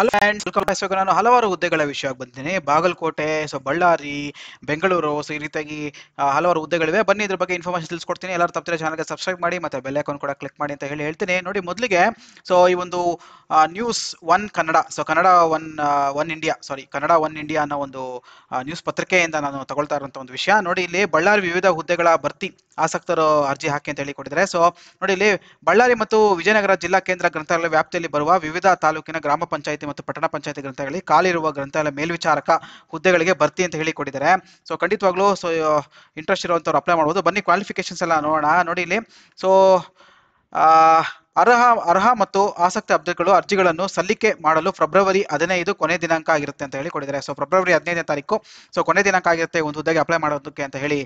hello and ನಾನು ಹಲವಾರು ಹುದ್ದೆಗಳ ವಿಷಯವಾಗಿ ಬಂದಿದ್ದೀನಿ ಬಾಗಲಕೋಟೆ ಸೊ ಬಳ್ಳಾರಿ ಬೆಂಗಳೂರು ಸೊ ಈ ರೀತಿಯಾಗಿ ಹಲವಾರು ಹುದ್ದೆಗಳಿವೆ ಬನ್ನಿ ಇದ್ರ ಬಗ್ಗೆ ಇನ್ಫಾರ್ಮೇಷನ್ ತಿಳಿಸ್ಕೊಡ್ತೀನಿ ಎಲ್ಲರೂ ತಪ್ಪಿದ್ರೆ ಚಾನಲ್ಗೆ ಸಬ್ಸ್ಕ್ರೈಬ್ ಮಾಡಿ ಮತ್ತೆ ಬೆಲ್ ಐಕಾನ್ ಕೂಡ ಕ್ಲಿಕ್ ಮಾಡಿ ಅಂತ ಹೇಳಿ ಹೇಳ್ತೀನಿ ನೋಡಿ ಮೊದಲಿಗೆ ಸೊ ಈ ಒಂದು news one Kannada so Kannada one one India sorry Kannada one India ಅನ್ನೋ ಒಂದು ನ್ಯೂಸ್ ಪತ್ರಿಕೆಯಿಂದ ನಾನು ತಗೊಳ್ತಾ ಇರುವಂತಹ ಒಂದು ವಿಷಯ ನೋಡಿ ಇಲ್ಲಿ ಬಳ್ಳಾರಿ ವಿವಿಧ ಹುದ್ದೆಗಳ ಭರ್ತಿ ಆಸಕ್ತರು ಅರ್ಜಿ ಹಾಕಿ ಅಂತ ಹೇಳಿ ಕೊಟ್ಟಿದ್ದಾರೆ ಸೊ ನೋಡಿ ಇಲ್ಲಿ ಬಳ್ಳಾರಿ ಮತ್ತು ವಿಜಯನಗರ ಜಿಲ್ಲಾ ಕೇಂದ್ರ ಗ್ರಂಥಾಲಯ ವ್ಯಾಪ್ತಿಯಲ್ಲಿ ಬರುವ ವಿವಿಧ ತಾಲೂಕಿನ ಗ್ರಾಮ ಪಂಚಾಯಿತಿ ಮತ್ತು ಪಟ್ಟಣ ಪಂಚಾಯತಿ ಗ್ರಂಥಗಳಲ್ಲಿ ಖಾಲಿರುವ ಗ್ರಂಥಾಲಯ ಮೇಲ್ವಿಚಾರಕ ಹುದ್ದೆಗಳಿಗೆ ಭರ್ತಿ ಅಂತ ಹೇಳಿ ಕೊಟ್ಟಿದ್ದಾರೆ ಸೊ ಖಂಡಿತವಾಗ್ಲೂ ಸೊ ಇಂಟ್ರೆಸ್ಟ್ ಇರುವಂಥವ್ರು ಅಪ್ಲೈ ಮಾಡ್ಬೋದು ಬನ್ನಿ ಕ್ವಾಲಿಫಿಕೇಶನ್ಸ್ ಎಲ್ಲ ನೋಡೋಣ ನೋಡಿ ಇಲ್ಲಿ ಸೊ ಅರ್ಹ ಅರ್ಹ ಮತ್ತು ಆಸಕ್ತ ಅಭ್ಯರ್ಥಿಗಳು ಅರ್ಜಿಗಳನ್ನು ಸಲ್ಲಿಕೆ ಮಾಡಲು ಫೆಬ್ರವರಿ ಹದಿನೈದು ಕೊನೆ ದಿನಾಂಕ ಆಗಿರುತ್ತೆ ಅಂತ ಹೇಳಿ ಕೊಟ್ಟಿದ್ದಾರೆ ಸೊ ಫೆಬ್ರವರಿ ಹದಿನೈದನೇ ತಾರೀಕು ಸೊ ಕೊನೆ ದಿನಾಂಕ ಆಗಿರುತ್ತೆ ಒಂದು ಹುದ್ದೆಗೆ ಅಪ್ಲೈ ಮಾಡೋದಕ್ಕೆ ಅಂತ ಹೇಳಿ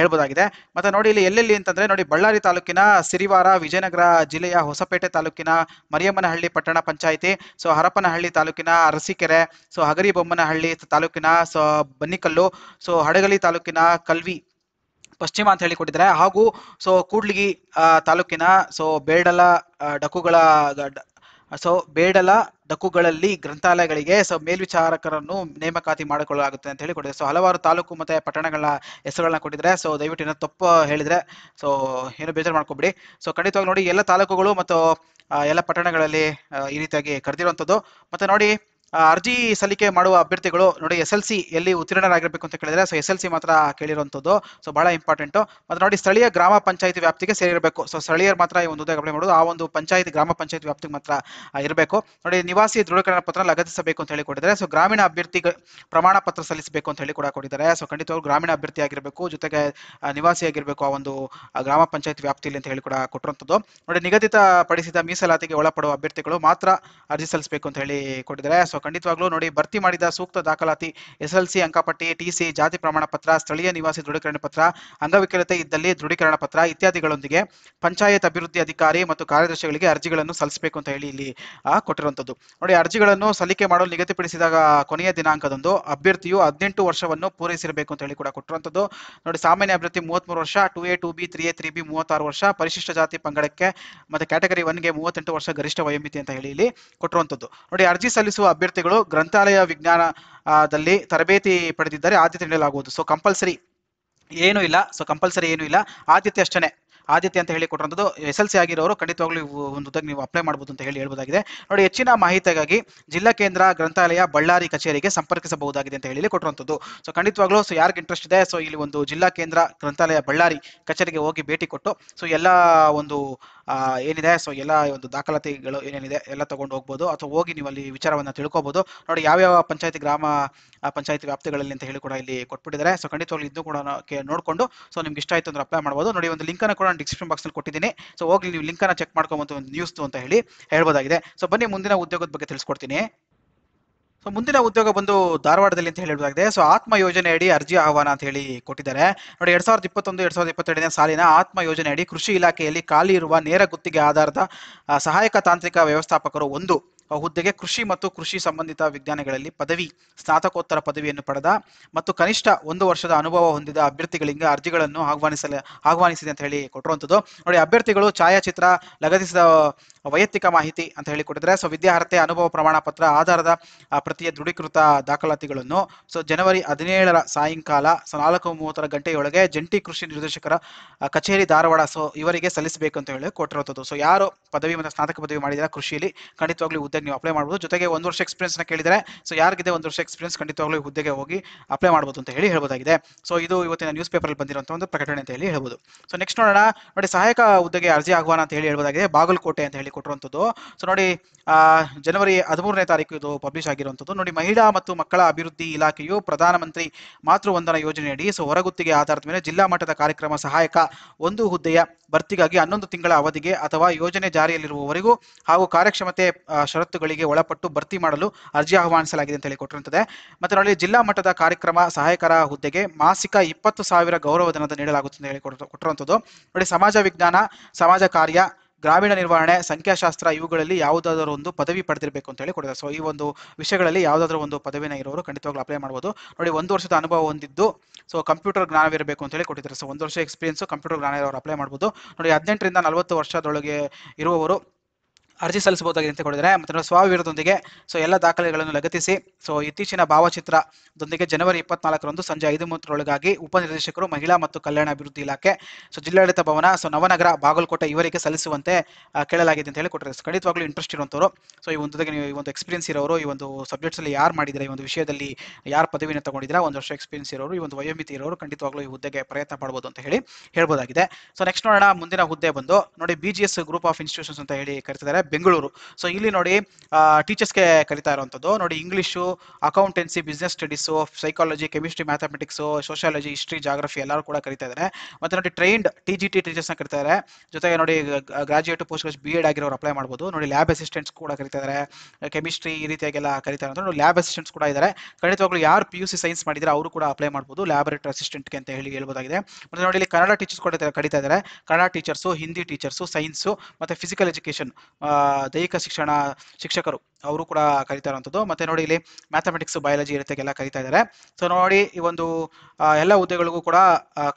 ಹೇಳ್ಬೋದಾಗಿದೆ ಮತ್ತೆ ನೋಡಿ ಇಲ್ಲಿ ಎಲ್ಲೆಲ್ಲಿ ಅಂತಂದ್ರೆ ನೋಡಿ ಬಳ್ಳಾರಿ ತಾಲೂಕಿನ ಸಿರಿವಾರ ವಿಜಯನಗರ ಜಿಲ್ಲೆಯ ಹೊಸಪೇಟೆ ತಾಲೂಕಿನ ಮರಿಯಮ್ಮನಹಳ್ಳಿ ಪಟ್ಟಣ ಪಂಚಾಯಿತಿ ಸೊ ಹರಪನಹಳ್ಳಿ ತಾಲೂಕಿನ ಅರಸಿಕೆರೆ ಸೊ ಹಗರಿಬೊಮ್ಮನಹಳ್ಳಿ ತಾಲೂಕಿನ ಸೊ ಬನ್ನಿಕಲ್ಲು ಸೊ ಹಡಗಲಿ ತಾಲೂಕಿನ ಕಲ್ವಿ ಪಶ್ಚಿಮ ಅಂತ ಹೇಳಿ ಕೊಟ್ಟಿದ್ದಾರೆ ಹಾಗೂ ಸೊ ಕೂಡ್ಲಿಗಿ ತಾಲೂಕಿನ ಸೊ ಬೇಡಲ ಡಕುಗಳ ಸೊ ಬೇಡಲ ಡಕ್ಕುಗಳಲ್ಲಿ ಗ್ರಂಥಾಲಯಗಳಿಗೆ ಸೊ ಮೇಲ್ವಿಚಾರಕರನ್ನು ನೇಮಕಾತಿ ಮಾಡಿಕೊಳ್ಳಲಾಗುತ್ತೆ ಅಂತ ಹೇಳಿ ಕೊಟ್ಟಿದ್ದಾರೆ ಸೊ ಹಲವಾರು ತಾಲೂಕು ಮತ್ತೆ ಪಟ್ಟಣಗಳ ಹೆಸರುಗಳನ್ನ ಕೊಟ್ಟಿದ್ದಾರೆ ಸೊ ದಯವಿಟ್ಟು ಏನೋ ತಪ್ಪು ಹೇಳಿದ್ರೆ ಸೊ ಏನು ಬೇಜಾರು ಮಾಡ್ಕೊಬಿಡಿ ಸೊ ಖಂಡಿತವಾಗಿ ನೋಡಿ ಎಲ್ಲ ತಾಲೂಕುಗಳು ಮತ್ತು ಎಲ್ಲ ಪಟ್ಟಣಗಳಲ್ಲಿ ಈ ರೀತಿಯಾಗಿ ಕರೆದಿರುವಂಥದ್ದು ಮತ್ತೆ ನೋಡಿ ಅರ್ಜಿ ಸಲ್ಲಿಕೆ ಮಾಡುವ ಅಭ್ಯರ್ಥಿಗಳು ನೋಡಿ ಎಸ್ ಎಲ್ ಸಿ ಎಲ್ಲಿ ಉತ್ತೀರ್ಣರಾಗಿರಬೇಕು ಅಂತ ಕೇಳಿದ್ರೆ ಸೊ ಎಸ್ ಎಲ್ ಸಿ ಮಾತ್ರ ಕೇಳಿರುವಂಥದ್ದು ಸೊ ಬಹಳ ಇಂಪಾರ್ಟೆಂಟು ಮತ್ತು ನೋಡಿ ಸ್ಥಳೀಯ ಗ್ರಾಮ ಪಂಚಾಯತ್ ವ್ಯಾಪ್ತಿಗೆ ಸೇರಿರಬೇಕು ಸೊ ಸ್ಥಳೀಯರು ಮಾತ್ರ ಈ ಒಂದು ಉದ್ಯೋಗ ಮಾಡೋದು ಆ ಒಂದು ಪಂಚಾಯತ್ ಗ್ರಾಮ ಪಂಚಾಯತ್ ವ್ಯಾಪ್ತಿಗೆ ಮಾತ್ರ ಇರಬೇಕು ನೋಡಿ ನಿವಾಸಿ ದೃಢೀಕರಣ ಪತ್ರ ಲಗತ್ತಿಸಬೇಕು ಅಂತ ಹೇಳಿ ಕೊಟ್ಟಿದ್ದಾರೆ ಸೊ ಗ್ರಾಮೀಣ ಅಭ್ಯರ್ಥಿ ಪ್ರಮಾಣ ಪತ್ರ ಸಲ್ಲಿಸಬೇಕು ಅಂತ ಹೇಳಿ ಕೂಡ ಕೊಟ್ಟಿದ್ದಾರೆ ಸೊ ಖಂಡಿತವರು ಗ್ರಾಮೀಣ ಅಭ್ಯರ್ಥಿ ಆಗಿರಬೇಕು ಜೊತೆಗೆ ನಿವಾಸಿ ಆಗಿರಬೇಕು ಆ ಒಂದು ಗ್ರಾಮ ಪಂಚಾಯತ್ ವ್ಯಾಪ್ತಿಯಲ್ಲಿ ಅಂತ ಹೇಳಿ ಕೂಡ ಕೊಟ್ಟಿರುವಂಥದ್ದು ನೋಡಿ ನಿಗದಿತ ಪಡಿಸಿದ ಮೀಸಲಾತಿಗೆ ಒಳಪಡುವ ಅಭ್ಯರ್ಥಿಗಳು ಮಾತ್ರ ಅರ್ಜಿ ಸಲ್ಲಿಸಬೇಕು ಅಂತ ಹೇಳಿ ಕೊಟ್ಟಿದ್ದಾರೆ ಸೊ ಖಂಡಿತವಾಗ್ಲೂ ನೋಡಿ ಭರ್ತಿ ಮಾಡಿದ ಸೂಕ್ತ ದಾಖಲಾತಿ ಎಸ್ ಎಲ್ ಸಿ ಅಂಕಪಟ್ಟಿ ಟಿಸಿ ಜಾತಿ ಪ್ರಮಾಣ ಪತ್ರ ಸ್ಥಳೀಯ ನಿವಾಸಿ ದೃಢೀಕರಣ ಪತ್ರ ಅಂಗವಿಕಲತೆ ಇದ್ದಲ್ಲಿ ದೃಢೀಕರಣ ಪತ್ರ ಇತ್ಯಾದಿಗಳೊಂದಿಗೆ ಪಂಚಾಯತ್ ಅಭಿವೃದ್ಧಿ ಅಧಿಕಾರಿ ಮತ್ತು ಕಾರ್ಯದರ್ಶಿಗಳಿಗೆ ಅರ್ಜಿಗಳನ್ನು ಸಲ್ಲಿಸಬೇಕು ಅಂತ ಹೇಳಿ ಇಲ್ಲಿ ಕೊಟ್ಟಿರುವಂತದ್ದು ನೋಡಿ ಅರ್ಜಿಗಳನ್ನು ಸಲ್ಲಿಕೆ ಮಾಡಲು ನಿಗದಿಪಡಿಸಿದ ಕೊನೆಯ ದಿನಾಂಕದಂದು ಅಭ್ಯರ್ಥಿಯು ಹದಿನೆಂಟು ವರ್ಷವನ್ನು ಪೂರೈಸಿರಬೇಕು ಅಂತ ಹೇಳಿ ಕೂಡ ಕೊಟ್ಟಿರುವಂತದ್ದು ನೋಡಿ ಸಾಮಾನ್ಯ ಅಭ್ಯರ್ಥಿ ಮೂವತ್ಮೂರು ವರ್ಷ two A two B three A three B ಮೂವತ್ತಾರು ವರ್ಷ ಪರಿಶಿಷ್ಟ ಜಾತಿ ಪಂಗಡಕ್ಕೆ ಮತ್ತೆ ಕ್ಯಾಟಗರಿ ಒನ್ಗೆ ಮೂವತ್ತೆಂಟು ವರ್ಷ ಗರಿಷ್ಠ ವಯೋಮಿತಿ ಅಂತ ಹೇಳಿ ಇಲ್ಲಿ ಕೊಟ್ಟಿರುವಂತದ್ದು ನೋಡಿ ಅರ್ಜಿ ಸಲ್ಲಿಸುವ ಅಭ್ಯರ್ಥಿ ಗ್ರಂಥಾಲಯ ವಿಜ್ಞಾನದಲ್ಲಿ ತರಬೇತಿ ಪಡೆದಿದ್ದರೆ ಆದ್ಯತೆ ನೀಡಲಾಗುವುದು ಸೊ ಕಂಪಲ್ಸರಿ ಏನೂ ಇಲ್ಲ ಸೊ ಕಂಪಲ್ಸರಿ ಏನೂ ಇಲ್ಲ ಆದ್ಯತೆ ಅಷ್ಟೇ ಆದ್ಯತೆ ಅಂತ ಹೇಳಿ ಕೊಟ್ಟಂಥದ್ದು ಎಸ್ ಎಲ್ ಸಿ ಆಗಿರೋರು ಖಂಡಿತವಾಗ್ಲೂ ಒಂದು ನೀವು ಅಪ್ಲೈ ಮಾಡ್ಬೋದು ಅಂತ ಹೇಳಿ ಹೇಳ್ಬೋದಾಗಿದೆ ನೋಡಿ ಹೆಚ್ಚಿನ ಮಾಹಿತಿಗಾಗಿ ಜಿಲ್ಲಾ ಕೇಂದ್ರ ಗ್ರಂಥಾಲಯ ಬಳ್ಳಾರಿ ಕಚೇರಿಗೆ ಸಂಪರ್ಕಿಸಬಹುದಾಗಿದೆ ಅಂತ ಹೇಳಿ ಕೊಟ್ಟಿರುವಂಥದ್ದು ಸೊ ಖಂಡಿತವಾಗ್ಲೂ ಸೊ ಯಾರಿಗೆ ಇಂಟ್ರೆಸ್ಟ್ ಇದೆ ಸೊ ಇಲ್ಲಿ ಒಂದು ಜಿಲ್ಲಾ ಕೇಂದ್ರ ಗ್ರಂಥಾಲಯ ಬಳ್ಳಾರಿ ಕಚೇರಿಗೆ ಹೋಗಿ ಭೇಟಿ ಕೊಟ್ಟು ಸೊ ಎಲ್ಲ ಒಂದು ಏನಿದೆ ಸೊ ಎಲ್ಲ ಒಂದು ದಾಖಲಾತಿಗಳು ಏನೇನಿದೆ ಎಲ್ಲ ತಗೊಂಡು ಹೋಗ್ಬೋದು ಅಥವಾ ಹೋಗಿ ನೀವು ಅಲ್ಲಿ ವಿಚಾರವನ್ನು ತಿಳ್ಕೊಬೋದು ನೋಡಿ ಯಾವ್ಯಾವ ಪಂಚಾಯತಿ ಗ್ರಾಮ ಪಂಚಾಯತ್ ವ್ಯಾಪ್ತಿಗಳಲ್ಲಿ ಅಂತ ಹೇಳಿ ಕೂಡ ಇಲ್ಲಿ ಕೊಟ್ಬಿಟ್ಟಿದ್ದಾರೆ ಸೊ ಖಂಡಿತವಾಗಿ ಇದ್ದು ಕೂಡ ನೋಡಿಕೊಂಡು ಸೊ ನಿಮ್ಗೆ ಇಷ್ಟ ಆಯಿತು ಅಂದ್ರೆ ಅಪ್ಲೈ ಮಾಡ್ಬೋದು ನೋಡಿ ಒಂದು ಲಿಂಕನ್ನು ಕೂಡ ನಾನು ಡಿಸ್ಕ್ರಿಪ್ಷನ್ ಬಾಕ್ಸಲ್ಲಿ ಕೊಟ್ಟಿದ್ದೀನಿ ಸೊ ಹೋಗಿ ನೀವು ಲಿಂಕನ್ನು ಚೆಕ್ ಮಾಡ್ಕೊಂಬಂತ ಒಂದು ನ್ಯೂಸ್ ಅಂತ ಹೇಳಿ ಹೇಳ್ಬೋದಾಗಿದೆ ಸೊ ಬನ್ನಿ ಮುಂದಿನ ಉದ್ಯೋಗದ ಬಗ್ಗೆ ತಿಳಿಸ್ಕೊಡ್ತೀನಿ ಸೊ ಮುಂದಿನ ಉದ್ಯೋಗ ಬಂದು ಧಾರವಾಡದಲ್ಲಿ ಅಂತ ಹೇಳಿದಾಗಿದೆ ಸೊ ಆತ್ಮ ಯೋಜನೆ ಅಡಿ ಅರ್ಜಿ ಆಹ್ವಾನ ಅಂತ ಹೇಳಿ ಕೊಟ್ಟಿದ್ದಾರೆ ನೋಡಿ ಎರಡ್ ಸಾವಿರದ ಇಪ್ಪತ್ತೊಂದು ಎರಡ್ ಸಾವಿರದ ಇಪ್ಪತ್ತೆರಡನೇ ಸಾಲಿನ ಆತ್ಮ ಯೋಜನೆ ಅಡಿ ಕೃಷಿ ಇಲಾಖೆಯಲ್ಲಿ ಖಾಲಿ ಇರುವ ನೇರ ಗುತ್ತಿಗೆ ಆಧಾರದ ಸಹಾಯಕ ತಾಂತ್ರಿಕ ವ್ಯವಸ್ಥಾಪಕರು ಒಂದು ಹುದ್ದೆಗೆ ಕೃಷಿ ಮತ್ತು ಕೃಷಿ ಸಂಬಂಧಿತ ವಿಜ್ಞಾನಗಳಲ್ಲಿ ಪದವಿ ಸ್ನಾತಕೋತ್ತರ ಪದವಿಯನ್ನು ಪಡೆದ ಮತ್ತು ಕನಿಷ್ಠ ಒಂದು ವರ್ಷದ ಅನುಭವ ಹೊಂದಿದ ಅಭ್ಯರ್ಥಿಗಳಿಗೆ ಅರ್ಜಿಗಳನ್ನು ಆಹ್ವಾನಿಸಲ ಆಹ್ವಾನಿಸಿದೆ ಅಂತ ಹೇಳಿ ಕೊಟ್ಟಿರುವಂಥದ್ದು ನೋಡಿ ಅಭ್ಯರ್ಥಿಗಳು ಛಾಯಾಚಿತ್ರ ಲಗತ್ತಿಸಿದ ವೈಯಕ್ತಿಕ ಮಾಹಿತಿ ಅಂತ ಹೇಳಿ ಹೇಳಿಕೊಟ್ಟಿದ್ರೆ ಸೊ ವಿದ್ಯಾರ್ಹತೆ ಅನುಭವ ಪ್ರಮಾಣ ಪತ್ರ ಆಧಾರದ ಪ್ರತಿಯ ದೃಢೀಕೃತ ದಾಖಲಾತಿಗಳನ್ನು ಸೊ ಜನವರಿ ಹದಿನೇಳರ ಸಾಯಂಕಾಲ ಸೊ ನಾಲ್ಕು ಮೂವತ್ತರ ಗಂಟೆಯೊಳಗೆ ಜಂಟಿ ಕೃಷಿ ನಿರ್ದೇಶಕರ ಕಚೇರಿ ಧಾರವಾಡ ಸೊ ಇವರಿಗೆ ಸಲ್ಲಿಸಬೇಕು ಅಂತ ಹೇಳಿ ಕೊಟ್ಟಿರುವಂಥದ್ದು ಸೊ ಯಾರು ಪದವಿ ಮತ್ತು ಸ್ನಾತಕ ಪದವಿ ಮಾಡಿದರೆ ಕೃಷಿಯಲ್ಲಿ ಖಂಡಿತವಾಗ್ಲೂ ಹುದ್ದೆಗೆ ನೀವು ಅಪ್ಲೈ ಮಾಡ್ಬೋದು ಜೊತೆಗೆ ಒಂದು ವರ್ಷ ಎಕ್ಸ್ಪೀರಿಯನ್ಸ್ ನ ಕೇಳಿದರೆ ಸೊ ಯಾರಿಗಿದೆ ಒಂದು ವರ್ಷ ಎಕ್ಸ್ಪೀರಿಯನ್ಸ್ ಖಂಡಿತವಾಗ್ಲೂ ಹುದ್ದೆಗೆ ಹೋಗಿ ಅಪ್ಲೈ ಮಾಡ್ಬೋದು ಅಂತ ಹೇಳಿ ಹೇಳ್ಬೋದಾಗಿದೆ ಸೊ ಇದು ಇವತ್ತಿನ ನ್ಯೂಸ್ ಪೇಪರ್ ಬಂದಿರುವಂತ ಒಂದು ಪ್ರಕಟಣೆ ಅಂತ ಹೇಳಿ ಹೇಳ್ಬೋದು ಸೊ ನೆಕ್ಸ್ಟ್ ನೋಡೋಣ ನೋಡಿ ಸಹಾಯಕ ಹುದ್ದೆಗೆ ಅರ್ಜಿ ಆಗುವ ಅಂತ ಹೇಳಿ ಹೇಳ್ಬೋದಾಗಿದೆ ಬಾಗಲಕೋಟೆ ಅಂತ ಹೇಳಿ ಕೊಟ್ಟಿರುವಂಥದ್ದು ಸೊ ನೋಡಿ ಜನವರಿ ಹದಿಮೂರನೇ ತಾರೀಕು ಇದು ಪಬ್ಲಿಷ್ ಆಗಿರುವಂಥದ್ದು ನೋಡಿ ಮಹಿಳಾ ಮತ್ತು ಮಕ್ಕಳ ಅಭಿವೃದ್ಧಿ ಇಲಾಖೆಯು ಪ್ರಧಾನಮಂತ್ರಿ ಮಾತೃವಂದನಾ ಯೋಜನೆಯಡಿ ಸೊ ಹೊರಗುತ್ತಿಗೆ ಆಧಾರದ ಮೇಲೆ ಜಿಲ್ಲಾ ಮಟ್ಟದ ಕಾರ್ಯಕ್ರಮ ಸಹಾಯಕ ಒಂದು ಹುದ್ದೆಯ ಭರ್ತಿಗಾಗಿ ಹನ್ನೊಂದು ತಿಂಗಳ ಅವಧಿಗೆ ಅಥವಾ ಯೋಜನೆ ಜಾರಿಯಲ್ಲಿರುವವರೆಗೂ ಹಾಗೂ ಕಾರ್ಯಕ್ಷಮತೆ ಷರತ್ತುಗಳಿಗೆ ಒಳಪಟ್ಟು ಭರ್ತಿ ಮಾಡಲು ಅರ್ಜಿ ಆಹ್ವಾನಿಸಲಾಗಿದೆ ಅಂತ ಹೇಳಿ ಕೊಟ್ಟಿರುತ್ತದೆ ಮತ್ತೆ ನೋಡಿ ಜಿಲ್ಲಾ ಮಟ್ಟದ ಕಾರ್ಯಕ್ರಮ ಸಹಾಯಕರ ಹುದ್ದೆಗೆ ಮಾಸಿಕ ಇಪ್ಪತ್ತು ಸಾವಿರ ಗೌರವಧನದ ನೀಡಲಾಗುತ್ತದೆ ಅಂತ ಹೇಳಿ ಕೊಟ್ಟಿರುವಂಥದ್ದು ನೋಡಿ ಸಮಾಜ ವಿಜ್ಞಾನ ಸಮಾಜ ಕಾರ್ಯ ಗ್ರಾಮೀಣ ನಿರ್ವಹಣೆ ಸಂಖ್ಯಾಶಾಸ್ತ್ರ ಇವುಗಳಲ್ಲಿ ಯಾವುದಾದ್ರೂ ಒಂದು ಪದವಿ ಪಡೆದಿರಬೇಕು ಅಂತ ಹೇಳಿ ಕೊಡಿದ್ದಾರೆ ಸೊ ಈ ಒಂದು ವಿಷಯಗಳಲ್ಲಿ ಯಾವುದಾದ್ರೂ ಒಂದು ಪದವಿನ ಇರೋರು ಖಂಡಿತವಾಗ್ಲೂ ಅಪ್ಲೈ ಮಾಡ್ಬೋದು ನೋಡಿ ಒಂದು ವರ್ಷದ ಅನುಭವ ಹೊಂದಿದ್ದು ಸೊ ಕಂಪ್ಯೂಟರ್ ಜ್ಞಾನವಿರಬೇಕು ಅಂತ ಹೇಳಿ ಕೊಟ್ಟಿದ್ದಾರೆ ಸೊ ಒಂದು ವರ್ಷ ಎಕ್ಸ್ಪೀರಿಯನ್ಸ್ ಕಂಪ್ಯೂಟರ್ ಜ್ಞಾನ ಇರೋರು ಅಪ್ಲೈ ಮಾಡ್ಬೋದು ನೋಡಿ ಹದಿನೆಂಟರಿಂದ ನಲವತ್ತು ವರ್ಷದೊಳಗೆ ಇರುವವರು ಅರ್ಜಿ ಸಲ್ಲಿಸಬಹುದಾಗಿದೆ ಅಂತ ಕೊಡಿದರೆ ಮತ್ತು ಸ್ವಾವಿರದೊಂದಿಗೆ ಸೊ ಎಲ್ಲ ದಾಖಲೆಗಳನ್ನು ಲಗತ್ತಿಸಿ ಸೊ ಇತ್ತೀಚಿನ ಭಾವಚಿತ್ರದೊಂದಿಗೆ ಜನವರಿ ಇಪ್ಪತ್ನಾಲ್ಕರಂದು ಸಂಜೆ ಐದು ಮೂವತ್ತರೊಳಗಾಗಿ ಉಪನಿರ್ದೇಶಕರು ಮಹಿಳಾ ಮತ್ತು ಕಲ್ಯಾಣ ಅಭಿವೃದ್ಧಿ ಇಲಾಖೆ ಸೊ ಜಿಲ್ಲಾಡಳಿತ ಭವನ ಸೊ ನವನಗರ ಬಾಗಲಕೋಟೆ ಇವರಿಗೆ ಸಲ್ಲಿಸುವಂತೆ ಕೇಳಲಾಗಿದೆ ಅಂತ ಹೇಳಿ ಕೊಟ್ಟರೆ ಖಂಡಿತವಾಗ್ಲೂ ಇಂಟ್ರೆಸ್ಟ್ ಇರುವಂತವರು ಸೊ ಈ ಒಂದು ನೀವು ಈ ಒಂದು ಎಕ್ಸ್ಪೀರಿಯನ್ಸ್ ಇರೋರು ಈ ಒಂದು ಸಬ್ಜೆಕ್ಟ್ಸ್ ಅಲ್ಲಿ ಯಾರು ಮಾಡಿದ್ರೆ ಈ ಒಂದು ವಿಷಯದಲ್ಲಿ ಯಾರು ಪದವಿನ ತಗೊಂಡಿದ್ರೆ ಒಂದು ವರ್ಷ ಎಕ್ಸ್ಪೀರಿಯನ್ಸ್ ಇರೋರು ಈ ಒಂದು ವಯೋಮಿತಿ ಇರೋರು ಖಂಡಿತವಾಗ್ಲೂ ಈ ಹುದ್ದೆಗೆ ಪ್ರಯತ್ನ ಮಾಡ್ಬೋದು ಅಂತ ಹೇಳಿ ಹೇಳ್ಬೋದಾಗಿದೆ ಸೊ ನೆಕ್ಸ್ಟ್ ನೋಡೋಣ ಮುಂದಿನ ಹುದ್ದೆ ಬಂದು ನೋಡಿ B G S group of institutions ಅಂತ ಹೇಳಿ ಕರಿತಿದ್ದಾರೆ ಬೆಂಗಳೂರು ಸೊ ಇಲ್ಲಿ ನೋಡಿ ಟೀಚರ್ಸ್ಗೆ ಕಲಿತಾ ಇರುವಂಥದ್ದು ನೋಡಿ English accountancy business studies psychology chemistry mathematics sociology history geography ಎಲ್ಲರೂ ಕೂಡ ಕರಿತಾ ಇದ್ದಾರೆ ಮತ್ತೆ ನೋಡಿ ಟ್ರೈನ್ಡ್ ಟಿ ಜಿ ಟಿ ಟೀಚರ್ಸ್ನ ಕರಿತಾ ಇದ್ದಾರೆ ಜೊತೆಗೆ ನೋಡಿ graduate post grad B Ed ಆಗಿರೋರು ಅಪ್ಲೈ ಮಾಡ್ಬೋದು ನೋಡಿ ಲ್ಯಾಬ್ ಅಸಿಸ್ಟೆಂಟ್ಸ್ ಕೂಡ ಕರಿತಾ ಇದ್ದಾರೆ ಕೆಮಿಸ್ಟ್ರಿ ಈ ರೀತಿಯಾಗೆಲ್ಲ ಕರಿತಾ ನೋಡಿ ಲ್ಯಾಬ್ ಅಸಿಸ್ಟೆಂಟ್ಸ್ ಕೂಡ ಇದ್ದಾರೆ ಖಂಡಿತವಾಗ್ಲೂ ಯಾರು ಪಿ ಯು ಸಿ ಸೈನ್ಸ್ ಮಾಡಿದರೆ ಅವರು ಕೂಡ ಅಪ್ಲೈ ಮಾಡ್ಬೋದು ಲ್ಯಾಬರೇಟರಿ ಅಸಿಸ್ಟೆಂಟ್ಗೆ ಅಂತ ಹೇಳಿ ಹೇಳ್ಬೋದಾಗಿದೆ ಮತ್ತು ನೋಡಿ ಇಲ್ಲಿ ಕನ್ನಡ ಟೀಚರ್ಸ್ ಕೂಡ ಕರಿತಾ ಇದ್ದಾರೆ Kannada teachers Hindi teachers science ಮತ್ತು ಫಿಸಿಕಲ್ ಎಜುಕೇಷನ್ ದೈಹಿಕ ಶಿಕ್ಷಣ ಶಿಕ್ಷಕರು ಅವರು ಕೂಡ ಕರಿತಾ ಇರುವಂಥದ್ದು ಮತ್ತೆ ನೋಡಿ ಇಲ್ಲಿ ಮ್ಯಾಥಮೆಟಿಕ್ಸ್ ಬಯಾಲಜಿ ಇರತ್ತೆಗೆಲ್ಲ ಕರಿತಾ ಇದ್ದಾರೆ ಸೊ ನೋಡಿ ಈ ಒಂದು ಎಲ್ಲ ಹುದ್ದೆಗಳಿಗೂ ಕೂಡ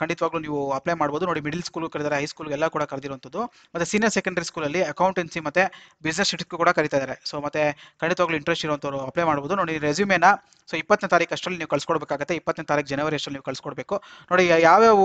ಖಂಡಿತವಾಗ್ಲೂ ನೀವು ಅಪ್ಲೈ ಮಾಡ್ಬೋದು ನೋಡಿ ಮಿಡಿಲ್ ಸ್ಕೂಲ್ ಕರೆದಿದ್ದಾರೆ ಎಲ್ಲ ಕೂಡ ಕರೆದಿರುವಂಥದ್ದು ಮತ್ತೆ ಸೀನಿಯರ್ ಸೆಕೆಂಡರಿ ಸ್ಕೂಲಲ್ಲಿ ಅಕೌಂಟೆನ್ಸಿ ಮತ್ತೆ ಬಿಸ್ನೆಸ್ ಸ್ಟಡಿಗೂ ಕೂಡ ಕರಿತಾ ಇದ್ದಾರೆ ಸೊ ಮತ್ತೆ ಖಂಡಿತವಾಗ್ಲೂ ಇಂಟ್ರೆಸ್ಟ್ ಇರುವಂಥವ್ರು ಅಪ್ಲೈ ಮಾಡ್ಬೋದು ನೋಡಿ ರೆಸ್ಯೂಮೇನ ಸೊ ಇಪ್ಪತ್ತನೇ ತಾರೀಕು ಅಷ್ಟರಲ್ಲಿ ನೀವು ಕಳ್ಸ್ಕೊಡ್ಬೇಕಾಗುತ್ತೆ ಇಪ್ಪತ್ತನೇ ತಾರೀಕು ಜನವರಿ ಅಷ್ಟರಲ್ಲಿ ನೀವು ಕಳ್ಸ್ಕೊಡ್ಬೇಕು ನೋಡಿ ಯಾವ್ಯಾವ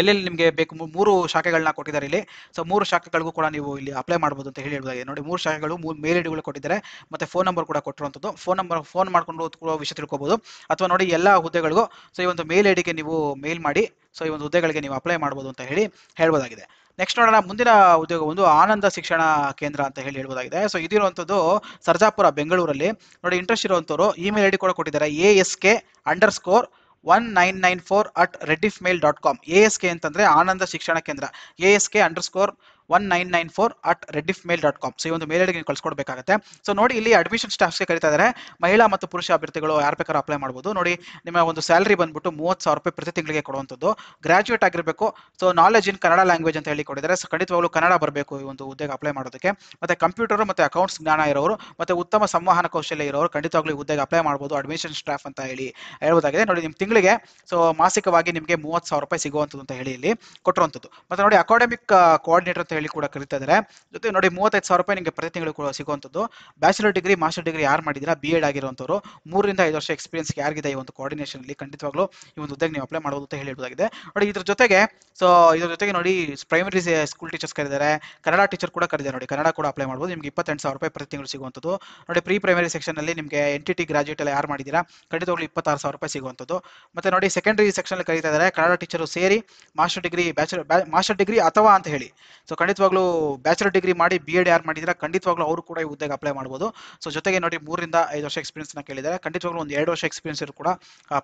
ಎಲ್ಲೆಲ್ಲಿ ನಿಮಗೆ ಬೇಕು ಮೂರು ಶಾಖೆಗಳನ್ನ ಕೊಟ್ಟಿದ್ದಾರೆ ಇಲ್ಲಿ ಸೊ ಮೂರು ಶಾಖೆಗಳಿಗೂ ಕೂಡ ನೀವು ಇಲ್ಲಿ ಅಪ್ಲೈ ಮಾಡ್ಬೋದು ಅಂತ ಹೇಳಿ ಹೇಳ್ಬೋದಾಗಿದೆ ನೋಡಿ ಮೂರು ಶಾಖೆಗಳು ಮೂರು ಮೇಲ್ ಐಡಿಗಳು ಕೊಟ್ಟಿದ್ದಾರೆ ಮತ್ತು ಫೋನ್ ನಂಬರ್ ಕೂಡ ಕೊಟ್ಟಿರುವಂಥದ್ದು ಫೋನ್ ನಂಬರ್ ಫೋನ್ ಮಾಡ್ಕೊಂಡು ಕೂಡ ವಿಷಯ ತಿಳ್ಕೊಬೋದು ಅಥವಾ ನೋಡಿ ಎಲ್ಲ ಹುದ್ದೆಗಳಿಗೂ ಸೊ ಈ ಒಂದು ಮೇಲ್ ಐಡಿಗೆ ನೀವು ಮೇಲ್ ಮಾಡಿ ಸೊ ಈ ಒಂದು ಹುದ್ದೆಗಳಿಗೆ ನೀವು ಅಪ್ಲೈ ಮಾಡ್ಬೋದು ಅಂತ ಹೇಳಿ ಹೇಳ್ಬೋದಾಗಿದೆ ನೆಕ್ಸ್ಟ್ ನೋಡೋಣ ಮುಂದಿನ ಉದ್ಯೋಗ ಒಂದು ಆನಂದ ಶಿಕ್ಷಣ ಕೇಂದ್ರ ಅಂತ ಹೇಳಿ ಹೇಳ್ಬೋದಾಗಿದೆ ಸೊ ಇದಿರುವಂಥದ್ದು ಸರ್ಜಾಪುರ ಬೆಂಗಳೂರಲ್ಲಿ ನೋಡಿ ಇಂಟ್ರೆಸ್ಟ್ ಇರುವಂಥವ್ರು ಇಮೇಲ್ ಐಡಿ ಕೂಡ ಕೊಟ್ಟಿದ್ದಾರೆ A S K underscore one nine nine four at Rediffmail dot com A S K ಅಂತಂದ್ರೆ Ananda Shikshana Kendra A S K underscore one nine nine four at Rediffmail dot com so ಈ ಒಂದು ಮೇಲ್ ಐಡಿಗೆ ನೀವು ಕಳ್ಸ್ಕೊಡ್ಬೇಕಾಗುತ್ತೆ so ನೋಡಿ ಇಲ್ಲಿ admission ಸ್ಟಾಫ್ಸ್ಗೆ ಕರಿತಾ ಇದ್ದಾರೆ ಮಹಿಳಾ ಮತ್ತು ಪುರುಷ ಅಭ್ಯರ್ಥಿಗಳು ಯಾರು ಬೇಕಾದ್ರೂ ಅಪ್ಲೈ ಮಾಡ್ಬೋದು ನೋಡಿ ನಿಮ್ಮ ಒಂದು ಸ್ಯಾಲರಿ ಬಂದ್ಬಿಟ್ಟು ಮೂವತ್ತು ಸಾವಿರ ರೂಪಾಯಿ ಪ್ರತಿ ತಿಂಗಳಿಗೆ ಕೊಡುವಂಥದ್ದು ಗ್ರಾಜುಯೇಟ್ ಆಗಿರಬೇಕು so knowledge in Kannada language ಅಂತ ಹೇಳಿ ಕೊಟ್ಟಿದ್ದಾರೆ ಸೊ ಖಂಡಿತವಾಗ್ಲೂ ಕನ್ನಡ ಬರಬೇಕು ಈ ಒಂದು ಉದ್ಯೋಗ ಅಪ್ಲೈ ಮಾಡೋದಕ್ಕೆ ಮತ್ತೆ ಕಂಪ್ಯೂಟರ್ ಮತ್ತು ಅಕೌಂಟ್ಸ್ ಜ್ಞಾನ ಇರೋರು ಮತ್ತೆ ಉತ್ತಮ ಸಂವಹನ ಕೌಶಲ್ಯ ಇರೋರು ಖಂಡಿತವಾಗ್ಲೂ ಉದ್ಯೋಗ ಅಪ್ಲೈ ಮಾಡ್ಬೋದು ಅಡ್ಮಿಷನ್ ಸ್ಟಾಫ್ ಅಂತ ಹೇಳಿ ಹೇಳ್ಬೋದಾಗಿದೆ ನೋಡಿ ನಿಮ್ಮ ತಿಂಗಳಿಗೆ ಸೊ ಮಾಸಿಕವಾಗಿ ನಿಮಗೆ ಮೂವತ್ತು ಸಾವಿರ ರೂಪಾಯಿ ಸಿಗುವಂಥದ್ದು ಅಂತ ಹೇಳಿ ಇಲ್ಲಿ ಕೊಟ್ಟಿರುವಂಥದ್ದು ಮತ್ತೆ ನೋಡಿ ಅಕಾಡೆಮಿಕ್ ಕೋಆರ್ಡಿನೇಟರ್ uh, ಅಂತ ಹೇಳಿ ಕೂಡ ಕರೀತಾ ಇದ್ದಾರೆ ಜೊತೆ ನೋಡಿ ಮೂವತ್ತೈದು ಸಾವಿರ ರೂಪಾಯಿ ನಿಮಗೆ ಪ್ರತಿ ತಿಂಗಳು ಕೂಡ ಸಿಗುವಂಥದ್ದು ಬ್ಯಾಚುಲರ್ ಡಿಗ್ರಿ ಮಾಸ್ಟರ್ ಡಿಗ್ರಿ ಯಾರು ಮಾಡಿದ್ರೆ ಬಿ ಎಡ್ ಆಗಿರುವಂಥವ್ರು ಮೂರರಿಂದ ಐದು ವರ್ಷ ಎಕ್ಸ್ಪೀರಿಯನ್ಸ್ ಯಾರಿಗಿದೆ ಈ ಒಂದು ಕಾರ್ಡಿನೇಷನ್ ಅಲ್ಲಿ ಖಂಡಿತವಾಗ್ಲೂ ಈ ಒಂದು ಉದ್ಯೋಗ ನೀವು ಅಪ್ಲೈ ಮಾಡೋದು ಅಂತ ಹೇಳಬಹುದಾಗಿದೆ ನೋಡಿ ಇದ್ರ ಜೊತೆಗೆ ಸೊ ಇದ್ರ ಜೊತೆಗೆ ನೋಡಿ ಪ್ರೈಮರಿ ಸ್ಕೂಲ್ ಟೀಚರ್ಸ್ ಕರೆದಿದ್ದಾರೆ ಕನ್ನಡ ಟೀಚರ್ ಕೂಡ ಕರೆದಿದೆ ನೋಡಿ ಕನ್ನಡ ಕೂಡ ಅಪ್ಲೈ ಮಾಡ್ಬೋದು ನಿಮ್ಗೆ ಇಪ್ಪತ್ತೆಂಟು ಸಾವಿರ ರೂಪಾಯಿ ಪ್ರತಿ ತಿಂಗಳು ಸಿಗುವಂಥದ್ದು ನೋಡಿ ಪ್ರೀ ಪ್ರೈಮರಿ ಸೆಕ್ಷನ್ ಅಲ್ಲಿ ನಿಮಗೆ ಎನ್ ಟಿ ಟಿ ಗ್ರಾಜುಯೇಟ್ ಯಾರು ಮಾಡಿದ್ದೀರಾ ಖಂಡಿತವಾಗ್ಲೂ ಇಪ್ಪತ್ತಾರು ಸಾವಿರ ರೂಪಾಯಿ ಸಿಗುವಂಥದ್ದು ಮತ್ತೆ ನೋಡಿ ಸೆಕೆಂಡರಿ ಸೆಕ್ಷನ್ ಅಲ್ಲಿ ಕರೀತಾ ಇದ್ದಾರೆ ಕನ್ನಡ ಟೀಚರು ಸೇರಿ master degree bachelor master degree ಅಥವಾ ಅಂತ ಹೇಳಿ ಸೊ ಖಂಡಿತವಾಗ್ಲೂ ಬ್ಯಾಚುಲರ್ ಡಿಗ್ರಿ ಮಾಡಿ ಬಿ ಎಡ್ ಯಾರು ಮಾಡಿದ್ರೆ ಖಂಡಿತವಾಗ್ಲೂ ಅವರು ಕೂಡ ಈ ಹುದ್ದೆಗೆ ಅಪ್ಲೈ ಮಾಡ್ಬೋದು ಸೊ ಜೊತೆಗೆ ನೋಡಿ ಮೂರಿಂದ ಐದು ವರ್ಷ ಎಕ್ಸ್ಪೀರಿಯನ್ಸ್ ನ ಕೇಳಿದ್ದಾರೆ ಖಂಡಿತವಾಗ್ಲೂ ಒಂದು ಎರಡು ವರ್ಷ ಎಕ್ಸ್ಪೀರಿಯನ್ಸ್ ಇರು ಕೂಡ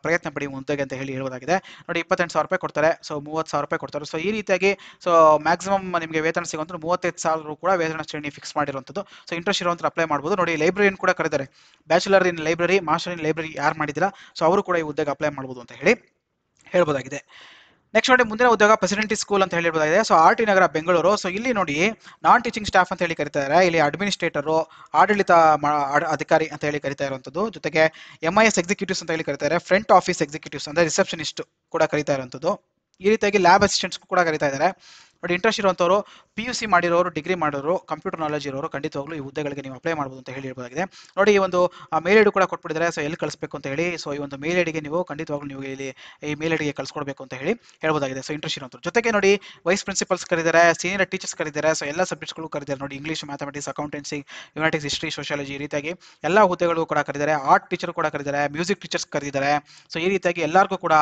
ಪ್ರಯತ್ನ ಪಡಿ ಹುದ್ದೆಗೆ ಅಂತ ಹೇಳಿ ಹೇಳೋದಾಗಿದೆ ನೋಡಿ ಇಪ್ಪತ್ತೆಂಟು ಸಾವಿರ ರೂಪಾಯಿ ಕೊಡ್ತಾರೆ ಸೊ ಮೂವತ್ತು ಸಾವಿರ ರೂಪಾಯಿ ಕೊಡ್ತಾರೆ ಸೊ ಈ ರೀತಿಯಾಗಿ ಸೊ ಮ್ಯಾಕ್ಸಿಮಮ್ ನಿಮಗೆ ವೇತನ ಸಿಗುವಂಥ ಮೂವತ್ತೈದು ಸಾವಿರ ಕೂಡ ವೇತನ ಶ್ರೇಣಿ ಫಿಕ್ಸ್ ಮಾಡಿರುವಂಥದ್ದು ಸೊ ಇಂಟ್ರೆಸ್ಟ್ ಇರುವಂತ ಅಪ್ಲೈ ಮಾಡ್ಬೋದು ನೋಡಿ ಲೈಬ್ರರಿಯನ್ ಕೂಡ ಕರೆದಾರೆ bachelor in library master in library ಯಾರು ಮಾಡಿದಿರಾ ಸೊ ಅವರು ಕೂಡ ಈ ಹುದ್ದೆಗೆ ಅಪ್ಲೈ ಮಾಡ್ಬೋದು ಅಂತ ಹೇಳಿ ಹೇಳ್ಬೋದಾಗಿದೆ ನೆಕ್ಸ್ಟ್ ನೋಡಿ ಮುಂದಿನ ಉದ್ಯೋಗ ಪ್ರೆಸಿಡೆಂಟಿ ಸ್ಕೂಲ್ ಅಂತ ಹೇಳಿರ್ಬೋದಾಗಿದೆ so R T Nagar Bengaluru so ಇಲ್ಲಿ ನೋಡಿ ನಾನ್ ಟೀಚಿಂಗ್ ಸ್ಟಾಫ್ ಅಂತ ಹೇಳಿ ಕರಿತಾರೆ ಇಲ್ಲಿ ಅಡ್ಮಿನಿಸ್ಟ್ರೇಟರು ಆಡಳಿತ ಅಧಿಕಾರಿ ಅಂತ ಹೇಳಿ ಕರಿತಾ ಇರುವಂಥದ್ದು ಜೊತೆಗೆ ಎಂ ಐ ಎಸ್ ಎಕ್ಸಿಕ್ಯೂಟಿವ್ಸ್ ಅಂತ ಹೇಳಿ ಕರಿತಾರೆ ಫ್ರಂಟ್ ಆಫೀಸ್ ಎಕ್ಸಿಕ್ಯೂಟಿವ್ಸ್ ಅಂದರೆ ರಿಸೆಪ್ಷನಿಸ್ಟ್ ಕೂಡ ಕರಿತಾ ಇರುವಂಥದ್ದು ಈ ರೀತಿಯಾಗಿ ಲ್ಯಾಬ್ ಅಸಿಸ್ಟೆಂಟ್ಸ್ ಕೂಡ ಕರಿತಾ ಇದ್ದಾರೆ ಬಟ್ ಇಂಟ್ರೆಸ್ಟ್ ಇರುವಂಥವರು ಪಿ ಯು ಸಿ ಮಾಡಿರೋರು ಡಿಗ್ರಿ ಮಾಡಿರೋರು ಕಂಪ್ಯೂಟರ್ ನಾಲೆಜ್ ಇರೋರು ಖಂಡಿತವಾಗ್ಲೂ ಈ ಹುದ್ದೆಗಳಿಗೆ ನೀವು ಅಪ್ಲೈ ಮಾಡ್ಬೋದು ಅಂತ ಹೇಳಿ ಹೇಳ್ಬೋದಾಗಿದೆ ನೋಡಿ ಈ ಒಂದು ಮೇಲ್ ಐಡಿ ಕೂಡ ಕೊಟ್ಬಿಟ್ಟಿದ್ದಾರೆ ಸೊ ಎಲ್ಲಿ ಕಳಿಸ್ಬೇಕು ಅಂತ ಹೇಳಿ ಸೊ ಈ ಒಂದು ಮೇಲ್ ಐಡಿಗೆ ನೀವು ಖಂಡಿತವಾಗ್ಲೂ ನೀವು ಇಲ್ಲಿ ಈ ಮೇಲ್ ಐಡಿಗೆ ಕಳಿಸ್ಕೊಡ್ಬೇಕು ಅಂತ ಹೇಳಿ ಹೇಳ್ಬೋದಾಗಿದೆ ಸೊ ಇಂಟ್ರೆಸ್ಟ್ ಇರುವಂಥ ಜೊತೆಗೆ ನೋಡಿ ವೈಸ್ ಪ್ರಿನ್ಸಿಪಲ್ಸ್ ಕರೆದಿದ್ದಾರೆ ಸೀನಿಯರ್ ಟೀಚರ್ಸ್ ಕರೆದಿದ್ದಾರೆ ಸೊ ಎಲ್ಲ ಸಬ್ಜೆಕ್ಟ್ಗಳು ಕರೆದಿದ್ದಾರೆ ನೋಡಿ ಇಂಗ್ಲೀಷ್ ಮ್ಯಾಥಮೆಟಿಕ್ಸ್ ಅಕೌಂಟೆನ್ಸಿ ಯುನೈಟಿಕ್ಸ್ ಹಿಸ್ಟ್ರಿ ಸೋಷಿಯಾಲಜಿ ಈ ರೀತಿಯಾಗಿ ಎಲ್ಲ ಹುದ್ದೆಗಳು ಕೂಡ ಕರೆದಿದ್ದಾರೆ ಆರ್ಟ್ ಟೀಚರ್ ಕೂಡ ಕರೆದಿದ್ದಾರೆ ಮ್ಯೂಸಿಕ್ ಟೀಚರ್ಸ್ ಕರೆದಿದ್ದಾರೆ ಸೊ ಈ ರೀತಿಯಾಗಿ ಎಲ್ಲರಿಗೂ ಕೂಡ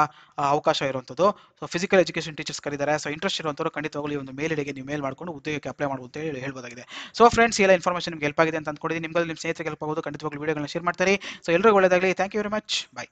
ಅವಕಾಶ ಇರುವಂಥದ್ದು ಸೊ ಫಿಸಿಕಲ್ ಎಜುಕೇಶನ್ ಟೀಚರ್ಸ್ ಕರೆದಿದ್ದಾರೆ ಸೊ ಇಂಟ್ರೆಸ್ಟ್ ಇರುವಂಥವ್ರು ಖಂಡಿತವಾಗ್ಲೂ ಮಾಡಿ ಒಂದು ಮೇಲ್ ನೀವು ಮೇಲ್ ಮಾಡ್ಕೊಂಡು ಉದ್ಯೋಗಕ್ಕೆ ಅಪ್ಲೈ ಮಾಡಬಹುದು ಅಂತ ಹೇಳಿ ಹೇಳ್ಬೋದಾಗಿದೆ ಸೊ ಫ್ರೆಂಡ್ಸ್ ಎಲ್ಲ ಇನ್ಫಾರ್ಮೇಷನ್ ನಿಮ್ಗೆ ಹೆಲ್ಪ್ ಆಗಿದೆ ಅಂತ ಅಂದ್ಕೊಂಡಿದ್ದೀನಿ ನಿಮ್ಮಲ್ಲಿ ನಿಮ್ಮ ಸ್ನೇಹಿತರಿಗೆ ಹೆಲ್ಪ್ ಆಗೋದು ಖಂಡಿತವಾಗ್ಲೂ ವೀಡಿಯೋಗಳನ್ನ ಶೇರ್ ಮಾಡ್ತಾರೆ ಸೊ ಎಲ್ಲರಿಗೂ ಒಳ್ಳೆಯದಾಗಲಿ thank you very much by